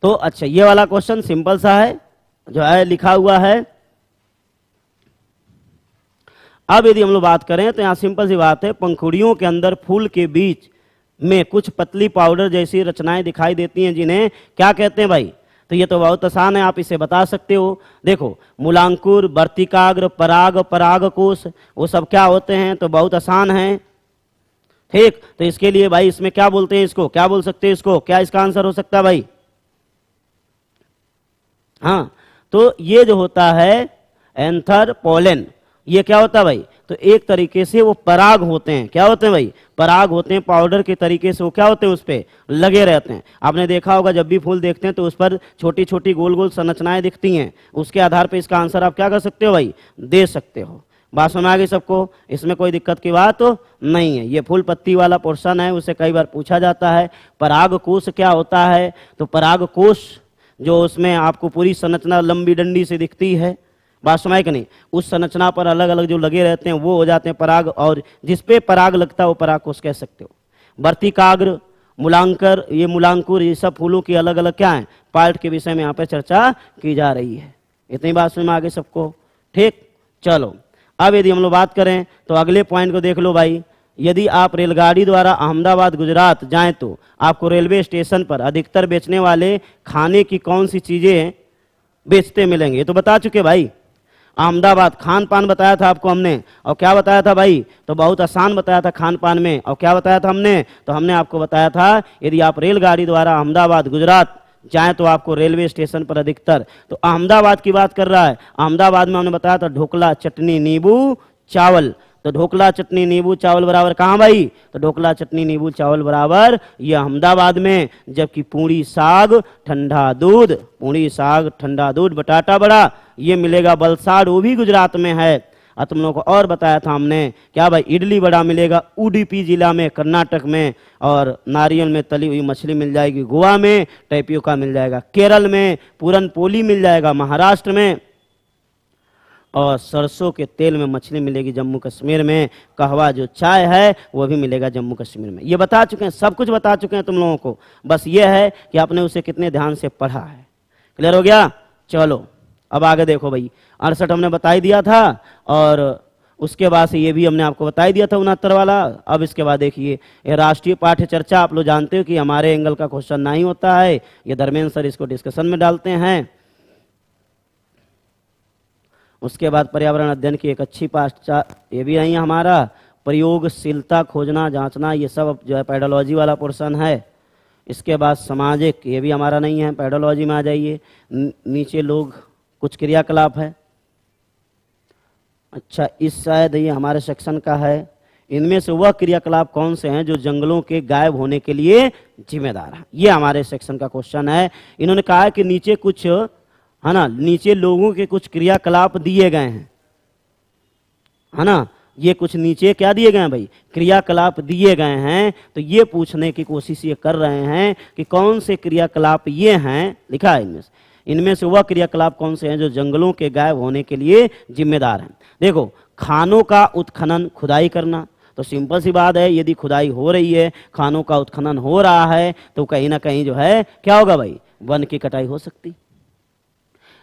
तो अच्छा ये वाला क्वेश्चन सिंपल सा है जो है लिखा हुआ है अब यदि हम लोग बात करें तो यहाँ सिंपल सी बात है पंखुड़ियों के अंदर फूल के बीच में कुछ पतली पाउडर जैसी रचनाएं दिखाई देती हैं जिन्हें क्या कहते हैं भाई तो ये तो बहुत आसान है आप इसे बता सकते हो देखो मूलांकुर वर्तिकाग्र पराग पराग कोश वो सब क्या होते हैं तो बहुत आसान है ठीक तो इसके लिए भाई इसमें क्या बोलते हैं इसको क्या बोल सकते हैं इसको क्या इसका आंसर हो सकता है भाई हाँ तो ये जो होता है एंथर पोलन ये क्या होता है भाई तो एक तरीके से वो पराग होते हैं क्या होते हैं भाई पराग होते हैं पाउडर के तरीके से वो क्या होते हैं उस पर लगे रहते हैं आपने देखा होगा जब भी फूल देखते हैं तो उस पर छोटी छोटी गोल गोल संरचनाएं दिखती हैं उसके आधार पर इसका आंसर आप क्या कर सकते हो भाई दे सकते हो बात समझ आ गई सबको इसमें कोई दिक्कत की बात तो नहीं है ये फूल पत्ती वाला पोर्शन है उसे कई बार पूछा जाता है पराग कोश क्या होता है तो पराग कोश जो उसमें आपको पूरी संरचना लंबी डंडी से दिखती है बात समय कि नहीं उस संरचना पर अलग अलग जो लगे रहते हैं वो हो जाते हैं पराग और जिसपे पराग लगता है वो पराग कोश कह सकते हो वर्तिकाग्र मूलांकर ये मूलांकुर ये सब फूलों की अलग अलग क्या है पार्ट के विषय में यहाँ पर चर्चा की जा रही है इतनी बात समझ में आगे सबको ठीक चलो अब यदि हम लोग बात करें तो अगले पॉइंट को देख लो भाई यदि आप रेलगाड़ी द्वारा अहमदाबाद गुजरात जाएं तो आपको रेलवे स्टेशन पर अधिकतर बेचने वाले खाने की कौन सी चीज़ें बेचते मिलेंगे तो बता चुके भाई अहमदाबाद खान पान बताया था आपको हमने और क्या बताया था भाई तो बहुत आसान बताया था खान पान में और क्या बताया था हमने तो हमने आपको बताया था यदि आप रेलगाड़ी द्वारा अहमदाबाद गुजरात जाए तो आपको रेलवे स्टेशन पर अधिकतर तो अहमदाबाद की बात कर रहा है अहमदाबाद में हमने बताया था ढोकला चटनी नींबू चावल तो ढोकला चटनी नींबू चावल बराबर कहाँ भाई तो ढोकला चटनी नींबू चावल बराबर ये अहमदाबाद में जबकि पूड़ी साग ठंडा दूध पूड़ी साग ठंडा दूध बटाटा बड़ा ये मिलेगा बलसाड़ वो भी गुजरात में है और तुम लोगों को और बताया था हमने क्या भाई इडली बड़ा मिलेगा उडीपी जिला में कर्नाटक में और नारियल में तली हुई मछली मिल जाएगी गोवा में टैपियो का मिल जाएगा केरल में पूरन पोली मिल जाएगा महाराष्ट्र में और सरसों के तेल में मछली मिलेगी जम्मू कश्मीर में कहवा जो चाय है वो भी मिलेगा जम्मू कश्मीर में ये बता चुके हैं सब कुछ बता चुके हैं तुम लोगों को बस ये है कि आपने उसे कितने ध्यान से पढ़ा है क्लियर हो गया चलो अब आगे देखो भाई अड़सठ हमने बता ही दिया था और उसके बाद से ये भी हमने आपको बता ही दिया था उनहत्तर वाला अब इसके बाद देखिए ये राष्ट्रीय पाठ्य चर्चा आप लोग जानते हो कि हमारे एंगल का क्वेश्चन नहीं होता है ये धर्मेंद्र सर इसको डिस्कशन में डालते हैं उसके बाद पर्यावरण अध्ययन की एक अच्छी पाठ ये भी नहीं है हमारा प्रयोगशीलता खोजना जांचना ये सब जो है पैडोलॉजी वाला पोर्सन है इसके बाद सामाजिक ये भी हमारा नहीं है पैडोलॉजी में आ जाइए नीचे लोग कुछ क्रियाकलाप है अच्छा इस शायद ये हमारे सेक्शन का है इनमें से वह क्रियाकलाप कौन से हैं जो जंगलों के गायब होने के लिए जिम्मेदार हैं ये हमारे सेक्शन का क्वेश्चन है इन्होंने कहा है कि नीचे कुछ है ना नीचे लोगों के कुछ क्रियाकलाप दिए गए हैं है ना ये कुछ नीचे क्या दिए गए हैं भाई क्रियाकलाप दिए गए हैं तो ये पूछने की कोशिश ये कर रहे हैं कि कौन से क्रियाकलाप ये हैं लिखा है इनमें से इनमें से वह क्रियाकलाप कौन से हैं जो जंगलों के गायब होने के लिए जिम्मेदार हैं देखो खानों का उत्खनन खुदाई करना तो सिंपल सी बात है यदि खुदाई हो रही है खानों का उत्खनन हो रहा है तो कहीं ना कहीं जो है क्या होगा भाई वन की कटाई हो सकती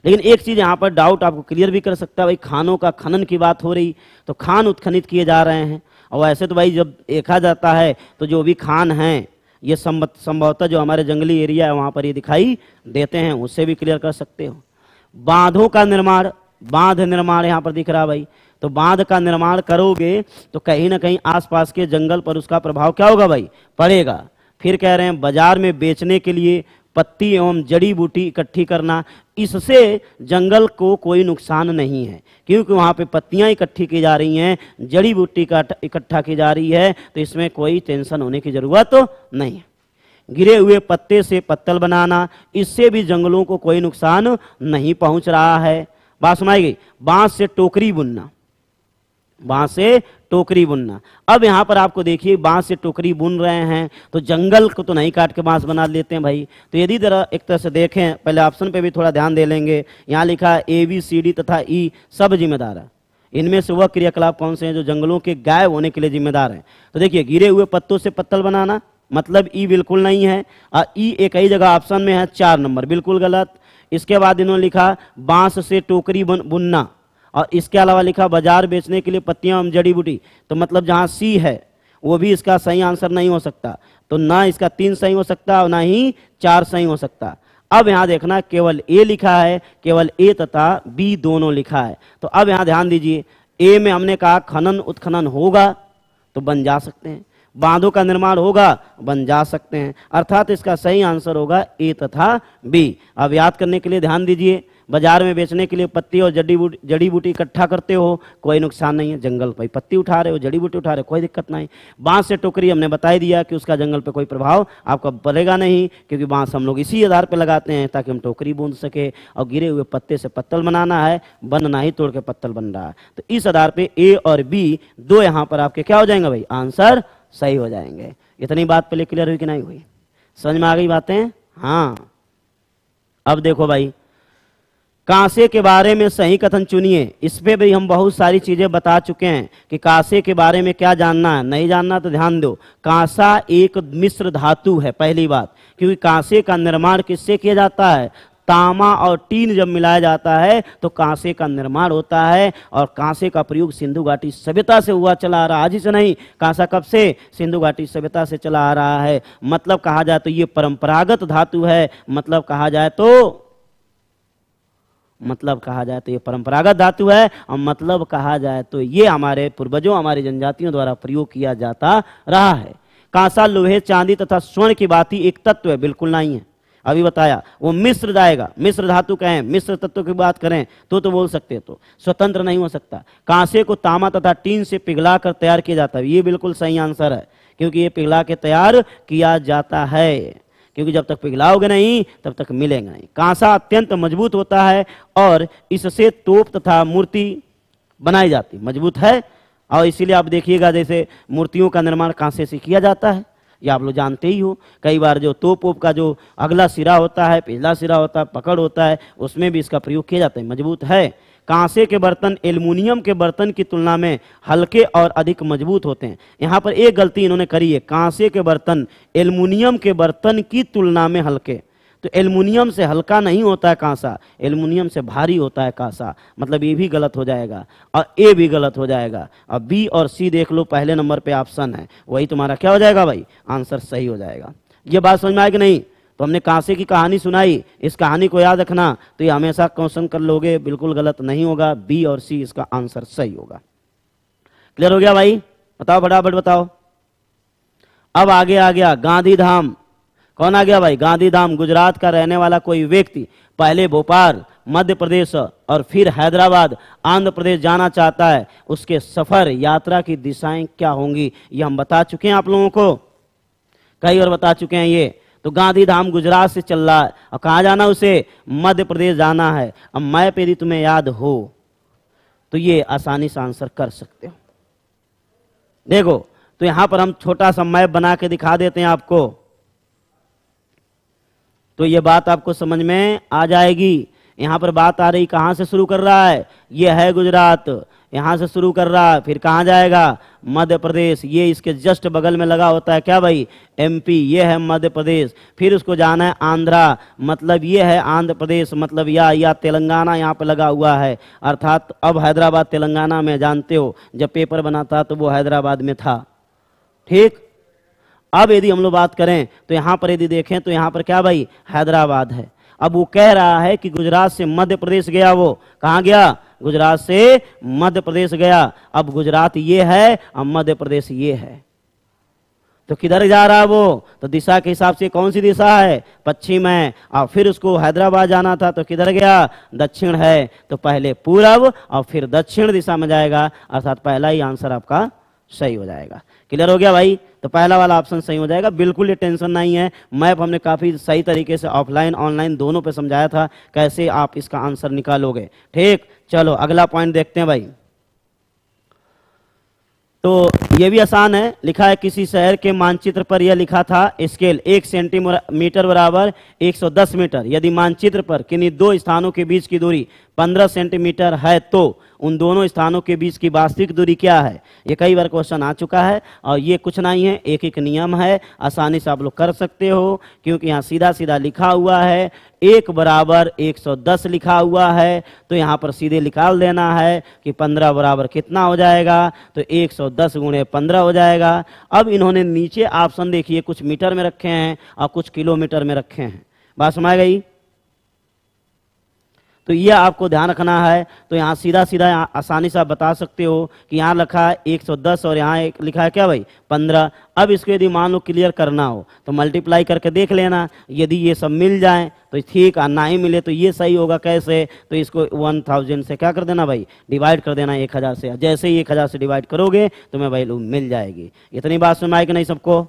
लेकिन एक चीज यहाँ पर डाउट आपको क्लियर भी कर सकता है भाई खानों का खनन की बात हो रही तो खान उत्खनित किए जा रहे हैं और ऐसे तो भाई जब देखा जाता है तो जो भी खान हैं ये संभवतः जो हमारे जंगली एरिया है वहां पर ये दिखाई देते हैं उससे भी क्लियर कर सकते हो बांधों का निर्माण बांध निर्माण यहाँ पर दिख रहा भाई तो बांध का निर्माण करोगे तो कहीं ना कहीं आसपास के जंगल पर उसका प्रभाव क्या होगा भाई पड़ेगा फिर कह रहे हैं बाजार में बेचने के लिए पत्ती एवं जड़ी बूटी इकट्ठी करना इससे जंगल को कोई नुकसान नहीं है क्योंकि वहाँ पे पत्तियाँ इकट्ठी की जा रही हैं जड़ी बूटी का इकट्ठा की जा रही है तो इसमें कोई टेंशन होने की ज़रूरत तो नहीं है गिरे हुए पत्ते से पत्तल बनाना इससे भी जंगलों को कोई नुकसान नहीं पहुँच रहा है बात सुनाई गई बाँस से टोकरी बुनना बांस से टोकरी बुनना अब यहाँ पर आपको देखिए बांस से टोकरी बुन रहे हैं तो जंगल को तो नहीं काट के बांस बना लेते हैं भाई तो यदि जरा एक तरह से देखें पहले ऑप्शन पे भी थोड़ा ध्यान दे लेंगे यहाँ लिखा ए बी सी डी तथा ई e, सब जिम्मेदार है इनमें से वह क्रियाकलाप कौन से हैं जो जंगलों के गायब होने के लिए जिम्मेदार हैं तो देखिए गिरे हुए पत्तों से पत्तल बनाना मतलब ई e बिल्कुल नहीं है और ई e एक ही जगह ऑप्शन में है चार नंबर बिल्कुल गलत इसके बाद इन्होंने लिखा बांस से टोकरी बुनना और इसके अलावा लिखा बाजार बेचने के लिए पत्तियां एवं जड़ी बूटी तो मतलब जहाँ सी है वो भी इसका सही आंसर नहीं हो सकता तो ना इसका तीन सही हो सकता और ना ही चार सही हो सकता अब यहाँ देखना केवल ए लिखा है केवल ए तथा बी दोनों लिखा है तो अब यहाँ ध्यान दीजिए ए में हमने कहा खनन उत्खनन होगा तो बन जा सकते हैं बांधों का निर्माण होगा बन जा सकते हैं अर्थात इसका सही आंसर होगा ए तथा बी अब याद करने के लिए ध्यान दीजिए बाजार में बेचने के लिए पत्ती और जड़ी बूटी जड़ी बूटी इकट्ठा करते हो कोई नुकसान नहीं है जंगल पर पत्ती उठा रहे हो जड़ी बूटी उठा रहे हो कोई दिक्कत नहीं बांस से टोकरी हमने बताई दिया कि उसका जंगल पर कोई प्रभाव आपका पड़ेगा नहीं क्योंकि बांस हम लोग इसी आधार पर लगाते हैं ताकि हम टोकरी बूंद सके और गिरे हुए पत्ते से पत्तल बनाना है बनना ही तोड़ के पत्तल बन रहा है तो इस आधार पर ए और बी दो यहाँ पर आपके क्या हो जाएंगे भाई आंसर सही हो जाएंगे इतनी बात पहले क्लियर हुई कि नहीं हुई समझ में आ गई बातें हाँ अब देखो भाई कांसे के बारे में सही कथन चुनिए इस पर भी हम बहुत सारी चीज़ें बता चुके हैं कि कांसे के बारे में क्या जानना है नहीं जानना तो ध्यान दो कांसा एक मिश्र धातु है पहली बात क्योंकि कांसे का निर्माण किससे किया जाता है तामा और टीन जब मिलाया जाता है तो कांसे का निर्माण होता है और कांसे का प्रयोग सिंधु घाटी सभ्यता से हुआ चला आ रहा है आज ही से नहीं कांसा कब से सिंधु घाटी सभ्यता से चला आ रहा है मतलब कहा जाए तो ये परंपरागत धातु है मतलब कहा जाए तो मतलब कहा जाए तो ये परंपरागत धातु है और मतलब कहा जाए तो ये हमारे पूर्वजों हमारे जनजातियों द्वारा प्रयोग किया जाता रहा है कांसा लोहे चांदी तथा स्वर्ण की बात ही एक तत्व है बिल्कुल नहीं है अभी बताया वो मिश्र जाएगा मिश्र धातु कहें मिश्र तत्व की बात करें तो तो बोल सकते तो स्वतंत्र नहीं हो सकता कांसे को तामा तथा टीन से पिघला कर तैयार किया जाता है ये बिल्कुल सही आंसर है क्योंकि ये पिघला के तैयार किया जाता है क्योंकि जब तक पिघलाओगे नहीं तब तक मिलेंगे नहीं कांसा अत्यंत मजबूत होता है और इससे तोप तथा मूर्ति बनाई जाती मजबूत है और इसीलिए आप देखिएगा जैसे मूर्तियों का निर्माण कांसे से किया जाता है ये आप लोग जानते ही हो कई बार जो तोप ओप का जो अगला सिरा होता है पिछला सिरा होता है पकड़ होता है उसमें भी इसका प्रयोग किया जाता है मजबूत है कांसे के बर्तन एल्युमिनियम के बर्तन की तुलना में हल्के और अधिक मजबूत होते हैं यहाँ पर एक गलती इन्होंने करी है कांसे के बर्तन एल्युमिनियम के बर्तन की तुलना में हल्के तो एल्युमिनियम से हल्का नहीं होता है कांसा एल्युमिनियम से भारी होता है कांसा मतलब ये भी गलत हो जाएगा और ए भी गलत हो जाएगा अब बी और सी देख लो पहले नंबर पे ऑप्शन है वही तुम्हारा क्या हो जाएगा भाई आंसर सही हो जाएगा ये बात समझ में आएगी नहीं तो हमने कांसे की कहानी सुनाई इस कहानी को याद रखना तो ये हमेशा क्वेश्चन कर लोगे बिल्कुल गलत नहीं होगा बी और सी इसका आंसर सही होगा क्लियर हो गया भाई बताओ बड़ाबड़ बताओ अब आगे आ गया गांधी धाम कौन आ गया भाई गांधी धाम गुजरात का रहने वाला कोई व्यक्ति पहले भोपाल मध्य प्रदेश और फिर हैदराबाद आंध्र प्रदेश जाना चाहता है उसके सफर यात्रा की दिशाएं क्या होंगी ये हम बता चुके हैं आप लोगों को कई और बता चुके हैं ये तो गांधीधाम गुजरात से चल रहा है और कहाँ जाना उसे मध्य प्रदेश जाना है अब मैप यदि तुम्हें याद हो तो ये आसानी से आंसर कर सकते हो देखो तो यहां पर हम छोटा सा मैप बना के दिखा देते हैं आपको तो ये बात आपको समझ में आ जाएगी यहां पर बात आ रही कहां से शुरू कर रहा है ये है गुजरात यहाँ से शुरू कर रहा फिर कहाँ जाएगा मध्य प्रदेश ये इसके जस्ट बगल में लगा होता है क्या भाई एमपी ये है मध्य प्रदेश फिर उसको जाना है आंध्रा मतलब ये है आंध्र प्रदेश मतलब या या तेलंगाना यहाँ पे लगा हुआ है अर्थात अब हैदराबाद तेलंगाना में जानते हो जब पेपर बना था तो वो हैदराबाद में था ठीक अब यदि हम लोग बात करें तो यहाँ पर यदि देखें तो यहाँ पर क्या भाई हैदराबाद है अब वो कह रहा है कि गुजरात से मध्य प्रदेश गया वो कहाँ गया गुजरात से मध्य प्रदेश गया अब गुजरात ये है अब मध्य प्रदेश ये है तो किधर जा रहा है वो तो दिशा के हिसाब से कौन सी दिशा है पश्चिम है और फिर उसको हैदराबाद जाना था तो किधर गया दक्षिण है तो पहले पूर्व और फिर दक्षिण दिशा में जाएगा अर्थात पहला ही आंसर आपका सही हो जाएगा क्लियर हो गया भाई तो पहला वाला ऑप्शन सही हो जाएगा बिल्कुल ये टेंशन नहीं है मैप हमने काफ़ी सही तरीके से ऑफलाइन ऑनलाइन दोनों पे समझाया था कैसे आप इसका आंसर निकालोगे ठीक चलो अगला पॉइंट देखते हैं भाई तो यह भी आसान है लिखा है किसी शहर के मानचित्र पर यह लिखा था स्केल एक सेंटीमीटर बराबर 110 मीटर यदि मानचित्र पर किन्हीं दो स्थानों के बीच की दूरी 15 सेंटीमीटर है तो उन दोनों स्थानों के बीच की वास्तविक दूरी क्या है ये कई बार क्वेश्चन आ चुका है और ये कुछ नहीं है एक एक नियम है आसानी से आप लोग कर सकते हो क्योंकि यहाँ सीधा सीधा लिखा हुआ है एक बराबर 110 लिखा हुआ है तो यहाँ पर सीधे निकाल देना है कि 15 बराबर कितना हो जाएगा तो 110 सौ दस गुणे पंद्रह हो जाएगा अब इन्होंने नीचे ऑप्शन देखिए कुछ मीटर में रखे हैं और कुछ किलोमीटर में रखे हैं बात समझ गई तो ये आपको ध्यान रखना है तो यहाँ सीधा सीधा यहाँ आसानी से आप बता सकते हो कि यहाँ लिखा है दस और यहाँ एक लिखा है क्या भाई 15 अब इसको यदि मान लो क्लियर करना हो तो मल्टीप्लाई करके देख लेना यदि ये सब मिल जाए तो ठीक और ना ही मिले तो ये सही होगा कैसे तो इसको 1000 से क्या कर देना भाई डिवाइड कर देना हजार से जैसे ही हजार से डिवाइड करोगे तो मैं वैल्यू मिल जाएगी इतनी बात सुन आएगी नहीं सबको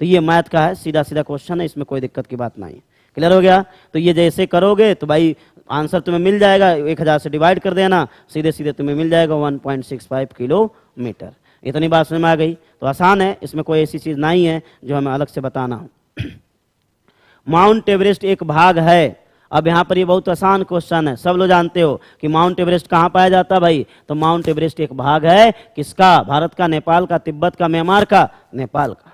तो ये मैथ का है सीधा सीधा क्वेश्चन है इसमें कोई दिक्कत की बात नहीं क्लियर हो गया तो ये जैसे करोगे तो भाई आंसर तुम्हें मिल जाएगा एक हज़ार से डिवाइड कर देना सीधे सीधे तुम्हें मिल जाएगा 1.65 किलोमीटर इतनी बात समझ में आ गई तो आसान है इसमें कोई ऐसी चीज़ नहीं है जो हमें अलग से बताना हो [clears throat] माउंट एवरेस्ट एक भाग है अब यहाँ पर ये बहुत आसान क्वेश्चन है सब लोग जानते हो कि माउंट एवरेस्ट कहाँ पाया जाता है भाई तो माउंट एवरेस्ट एक भाग है किसका भारत का नेपाल का तिब्बत का म्यांमार का नेपाल का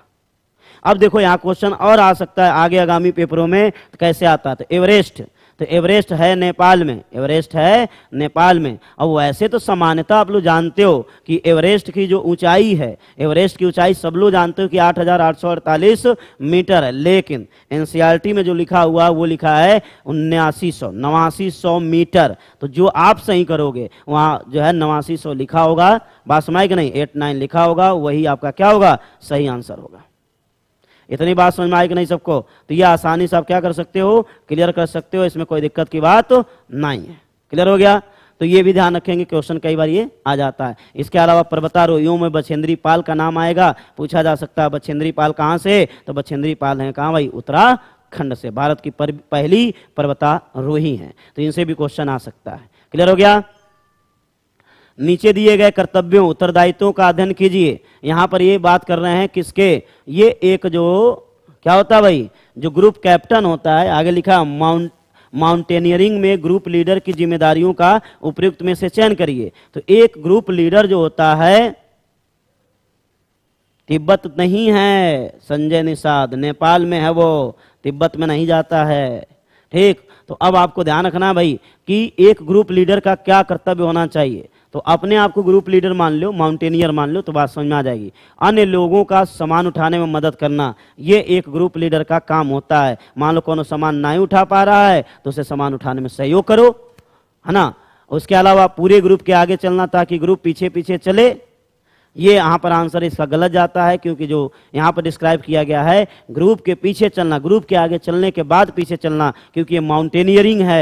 अब देखो यहाँ क्वेश्चन और आ सकता है आगे आगामी पेपरों में कैसे आता है तो एवरेस्ट तो एवरेस्ट है नेपाल में एवरेस्ट है नेपाल में अब वैसे तो सामान्यता आप लोग जानते हो कि एवरेस्ट की जो ऊंचाई है एवरेस्ट की ऊंचाई सब लोग जानते हो कि अड़तालीस मीटर है लेकिन एन में जो लिखा हुआ वो लिखा है उन्यासी सौ नवासी सौ मीटर तो जो आप सही करोगे वहाँ जो है नवासी सौ लिखा होगा बासमाइक नहीं एट नाइन लिखा होगा वही आपका क्या होगा सही आंसर होगा इतनी बात समझ में आएगी नहीं सबको तो ये आसानी से आप क्या कर सकते हो क्लियर कर सकते हो इसमें कोई दिक्कत की बात नहीं है क्लियर हो गया तो ये भी ध्यान रखेंगे क्वेश्चन कई बार ये आ जाता है इसके अलावा पर्वतारोहियों में बछेंद्री पाल का नाम आएगा पूछा जा सकता है बछेंद्री पाल कहाँ से तो बछेंद्री पाल है कहाँ भाई उत्तराखंड से भारत की पर, पहली पर्वतारोही है तो इनसे भी क्वेश्चन आ सकता है क्लियर हो गया नीचे दिए गए कर्तव्यों उत्तरदायित्वों का अध्ययन कीजिए यहाँ पर ये बात कर रहे हैं किसके ये एक जो क्या होता है भाई जो ग्रुप कैप्टन होता है आगे लिखा माउंट माउंटेनियरिंग में ग्रुप लीडर की जिम्मेदारियों का उपयुक्त में से चयन करिए तो एक ग्रुप लीडर जो होता है तिब्बत नहीं है संजय निषाद नेपाल में है वो तिब्बत में नहीं जाता है ठीक तो अब आपको ध्यान रखना भाई कि एक ग्रुप लीडर का क्या कर्तव्य होना चाहिए तो अपने आप को ग्रुप लीडर मान लो माउंटेनियर मान लो तो बात समझ में आ जाएगी अन्य लोगों का सामान उठाने में मदद करना ये एक ग्रुप लीडर का काम होता है मान लो कौन सामान नहीं उठा पा रहा है तो उसे सामान उठाने में सहयोग करो है ना उसके अलावा पूरे ग्रुप के आगे चलना ताकि ग्रुप पीछे पीछे चले ये यहां पर आंसर इसका गलत जाता है क्योंकि जो यहां पर डिस्क्राइब किया गया है ग्रुप के पीछे चलना ग्रुप के आगे चलने के बाद पीछे चलना क्योंकि ये माउंटेनियरिंग है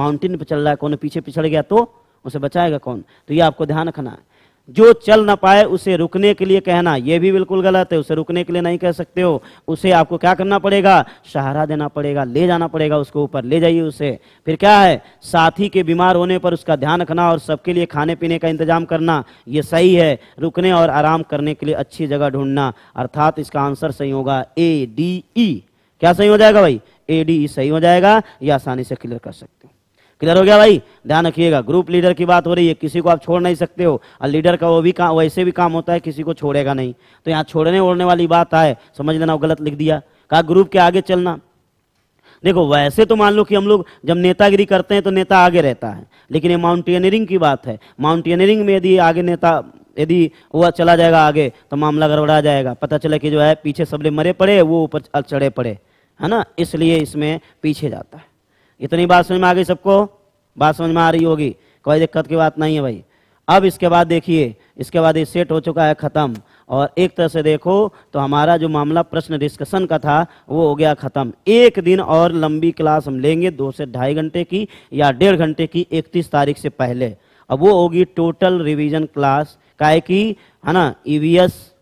माउंटेन पर चल रहा है कौन पीछे पिछड़ गया तो उसे बचाएगा कौन तो ये आपको ध्यान रखना है जो चल ना पाए उसे रुकने के लिए कहना यह भी बिल्कुल गलत है उसे रुकने के लिए नहीं कह सकते हो उसे आपको क्या करना पड़ेगा सहारा देना पड़ेगा ले जाना पड़ेगा उसको ऊपर ले जाइए उसे फिर क्या है साथी के बीमार होने पर उसका ध्यान रखना और सबके लिए खाने पीने का इंतजाम करना ये सही है रुकने और आराम करने के लिए अच्छी जगह ढूंढना अर्थात इसका आंसर सही होगा ए डी ई क्या सही हो जाएगा भाई ए डी ई सही हो जाएगा ये आसानी से क्लियर कर सकते क्लियर हो गया भाई ध्यान रखिएगा ग्रुप लीडर की बात हो रही है किसी को आप छोड़ नहीं सकते हो और लीडर का वो भी काम वैसे भी काम होता है किसी को छोड़ेगा नहीं तो यहाँ छोड़ने ओढ़ने वाली बात आए समझ लेना वो गलत लिख दिया कहा ग्रुप के आगे चलना देखो वैसे तो मान लो कि हम लोग जब नेतागिरी करते हैं तो नेता आगे रहता है लेकिन ये माउंटेनियरिंग की बात है माउंटेनियरिंग में यदि आगे नेता यदि वह चला जाएगा आगे तो मामला गड़बड़ा जाएगा पता चला कि जो है पीछे सबले मरे पड़े वो ऊपर चढ़े पड़े है ना इसलिए इसमें पीछे जाता है इतनी बात समझ में आ गई सबको बात समझ में आ रही होगी कोई दिक्कत की बात नहीं है भाई अब इसके बाद देखिए इसके बाद ये सेट हो चुका है ख़त्म और एक तरह से देखो तो हमारा जो मामला प्रश्न डिस्कशन का था वो हो गया ख़त्म एक दिन और लंबी क्लास हम लेंगे दो से ढाई घंटे की या डेढ़ घंटे की इकतीस तारीख से पहले अब वो होगी टोटल रिवीजन क्लास काय की है ना ईवीएस e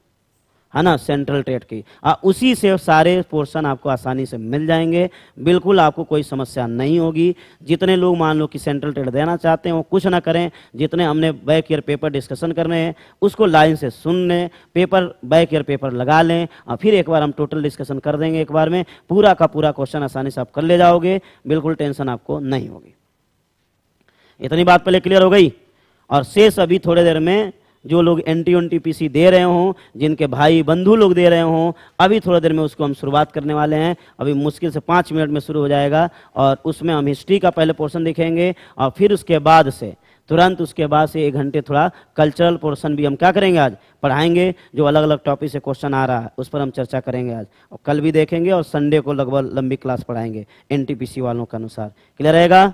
है ना सेंट्रल ट्रेड की आ, उसी से सारे पोर्शन आपको आसानी से मिल जाएंगे बिल्कुल आपको कोई समस्या नहीं होगी जितने लोग मान लो कि सेंट्रल ट्रेड देना चाहते हैं वो कुछ ना करें जितने हमने बैक ईयर पेपर डिस्कशन करने हैं उसको लाइन से सुन लें पेपर बैक ईयर पेपर लगा लें और फिर एक बार हम टोटल डिस्कशन कर देंगे एक बार में पूरा का पूरा क्वेश्चन आसानी से आप कर ले जाओगे बिल्कुल टेंशन आपको नहीं होगी इतनी बात पहले क्लियर हो गई और शेष अभी थोड़ी देर में जो लोग एन टी दे रहे हों जिनके भाई बंधु लोग दे रहे हों अभी थोड़ा देर में उसको हम शुरुआत करने वाले हैं अभी मुश्किल से पाँच मिनट में शुरू हो जाएगा और उसमें हम हिस्ट्री का पहले पोर्सन देखेंगे और फिर उसके बाद से तुरंत उसके बाद से एक घंटे थोड़ा कल्चरल पोर्शन भी हम क्या करेंगे आज पढ़ाएंगे जो अलग अलग टॉपिक से क्वेश्चन आ रहा है उस पर हम चर्चा करेंगे आज और कल भी देखेंगे और संडे को लगभग लंबी क्लास पढ़ाएंगे सी वालों के अनुसार क्लियर रहेगा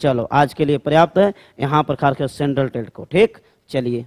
चलो आज के लिए पर्याप्त है यहाँ पर खासकर सेंट्रल टेट को ठीक चलिए